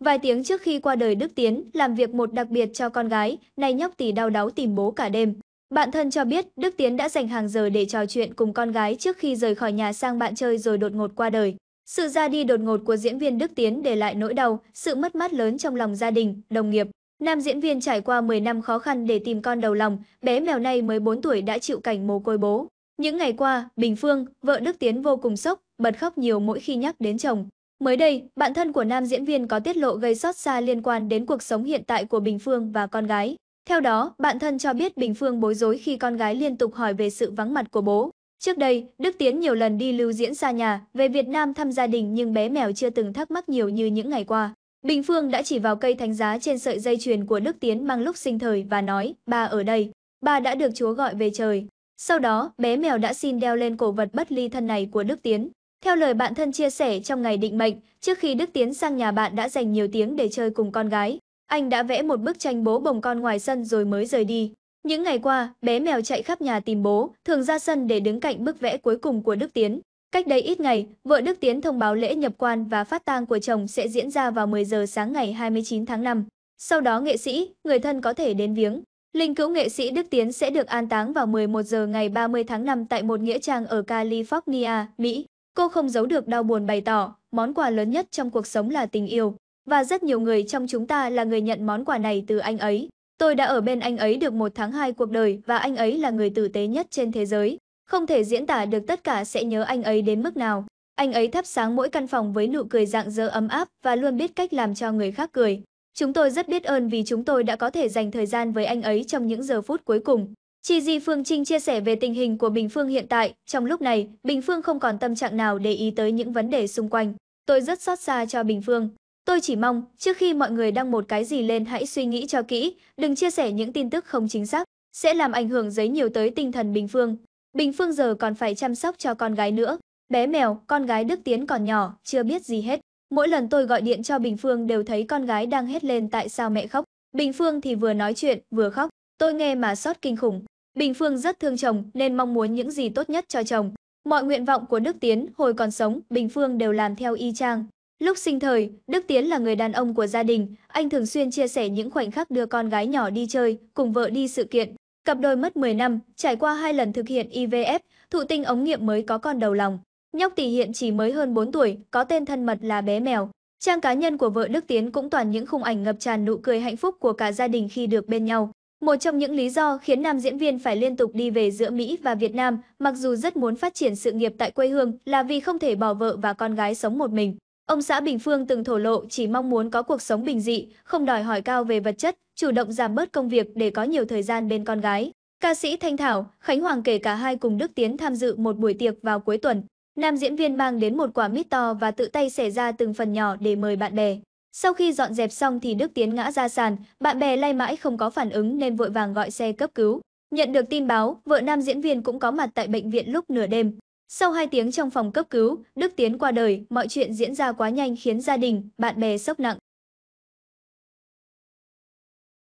Vài tiếng trước khi qua đời Đức Tiến, làm việc một đặc biệt cho con gái, nay nhóc tỷ đau đáu tìm bố cả đêm. Bạn thân cho biết Đức Tiến đã dành hàng giờ để trò chuyện cùng con gái trước khi rời khỏi nhà sang bạn chơi rồi đột ngột qua đời. Sự ra đi đột ngột của diễn viên Đức Tiến để lại nỗi đau, sự mất mát lớn trong lòng gia đình, đồng nghiệp. Nam diễn viên trải qua 10 năm khó khăn để tìm con đầu lòng, bé mèo này mới 4 tuổi đã chịu cảnh mồ côi bố. Những ngày qua, Bình Phương, vợ Đức Tiến vô cùng sốc, bật khóc nhiều mỗi khi nhắc đến chồng. Mới đây, bạn thân của nam diễn viên có tiết lộ gây xót xa liên quan đến cuộc sống hiện tại của Bình Phương và con gái. Theo đó, bạn thân cho biết Bình Phương bối rối khi con gái liên tục hỏi về sự vắng mặt của bố. Trước đây, Đức Tiến nhiều lần đi lưu diễn xa nhà, về Việt Nam thăm gia đình nhưng bé mèo chưa từng thắc mắc nhiều như những ngày qua. Bình Phương đã chỉ vào cây thánh giá trên sợi dây chuyền của Đức Tiến mang lúc sinh thời và nói, bà ở đây, bà đã được Chúa gọi về trời. Sau đó, bé mèo đã xin đeo lên cổ vật bất ly thân này của Đức Tiến. Theo lời bạn thân chia sẻ trong ngày định mệnh, trước khi Đức Tiến sang nhà bạn đã dành nhiều tiếng để chơi cùng con gái. Anh đã vẽ một bức tranh bố bồng con ngoài sân rồi mới rời đi. Những ngày qua, bé mèo chạy khắp nhà tìm bố, thường ra sân để đứng cạnh bức vẽ cuối cùng của Đức Tiến. Cách đây ít ngày, vợ Đức Tiến thông báo lễ nhập quan và phát tang của chồng sẽ diễn ra vào 10 giờ sáng ngày 29 tháng 5. Sau đó nghệ sĩ, người thân có thể đến viếng. Linh cữu nghệ sĩ Đức Tiến sẽ được an táng vào 11 giờ ngày 30 tháng 5 tại một nghĩa trang ở California, Mỹ. Cô không giấu được đau buồn bày tỏ, món quà lớn nhất trong cuộc sống là tình yêu. Và rất nhiều người trong chúng ta là người nhận món quà này từ anh ấy. Tôi đã ở bên anh ấy được một tháng hai cuộc đời và anh ấy là người tử tế nhất trên thế giới. Không thể diễn tả được tất cả sẽ nhớ anh ấy đến mức nào. Anh ấy thắp sáng mỗi căn phòng với nụ cười rạng rỡ ấm áp và luôn biết cách làm cho người khác cười. Chúng tôi rất biết ơn vì chúng tôi đã có thể dành thời gian với anh ấy trong những giờ phút cuối cùng. Chi Di Phương Trinh chia sẻ về tình hình của Bình Phương hiện tại, trong lúc này, Bình Phương không còn tâm trạng nào để ý tới những vấn đề xung quanh. Tôi rất xót xa cho Bình Phương. Tôi chỉ mong, trước khi mọi người đăng một cái gì lên hãy suy nghĩ cho kỹ, đừng chia sẻ những tin tức không chính xác, sẽ làm ảnh hưởng giấy nhiều tới tinh thần Bình Phương. Bình Phương giờ còn phải chăm sóc cho con gái nữa. Bé mèo, con gái Đức Tiến còn nhỏ, chưa biết gì hết. Mỗi lần tôi gọi điện cho Bình Phương đều thấy con gái đang hét lên tại sao mẹ khóc. Bình Phương thì vừa nói chuyện, vừa khóc. Tôi nghe mà sót kinh khủng. Bình Phương rất thương chồng nên mong muốn những gì tốt nhất cho chồng. Mọi nguyện vọng của Đức Tiến hồi còn sống, Bình Phương đều làm theo y chang. Lúc sinh thời, Đức Tiến là người đàn ông của gia đình, anh thường xuyên chia sẻ những khoảnh khắc đưa con gái nhỏ đi chơi, cùng vợ đi sự kiện, Cặp đôi mất 10 năm, trải qua hai lần thực hiện IVF, thụ tinh ống nghiệm mới có con đầu lòng. Nhóc tỷ hiện chỉ mới hơn 4 tuổi, có tên thân mật là bé mèo. Trang cá nhân của vợ Đức Tiến cũng toàn những khung ảnh ngập tràn nụ cười hạnh phúc của cả gia đình khi được bên nhau. Một trong những lý do khiến nam diễn viên phải liên tục đi về giữa Mỹ và Việt Nam, mặc dù rất muốn phát triển sự nghiệp tại quê hương, là vì không thể bỏ vợ và con gái sống một mình. Ông xã Bình Phương từng thổ lộ chỉ mong muốn có cuộc sống bình dị, không đòi hỏi cao về vật chất, chủ động giảm bớt công việc để có nhiều thời gian bên con gái. Ca sĩ Thanh Thảo, Khánh Hoàng kể cả hai cùng Đức Tiến tham dự một buổi tiệc vào cuối tuần. Nam diễn viên mang đến một quả mít to và tự tay xẻ ra từng phần nhỏ để mời bạn bè. Sau khi dọn dẹp xong thì Đức Tiến ngã ra sàn, bạn bè lay mãi không có phản ứng nên vội vàng gọi xe cấp cứu. Nhận được tin báo, vợ nam diễn viên cũng có mặt tại bệnh viện lúc nửa đêm. Sau 2 tiếng trong phòng cấp cứu, Đức Tiến qua đời, mọi chuyện diễn ra quá nhanh khiến gia đình, bạn bè sốc nặng.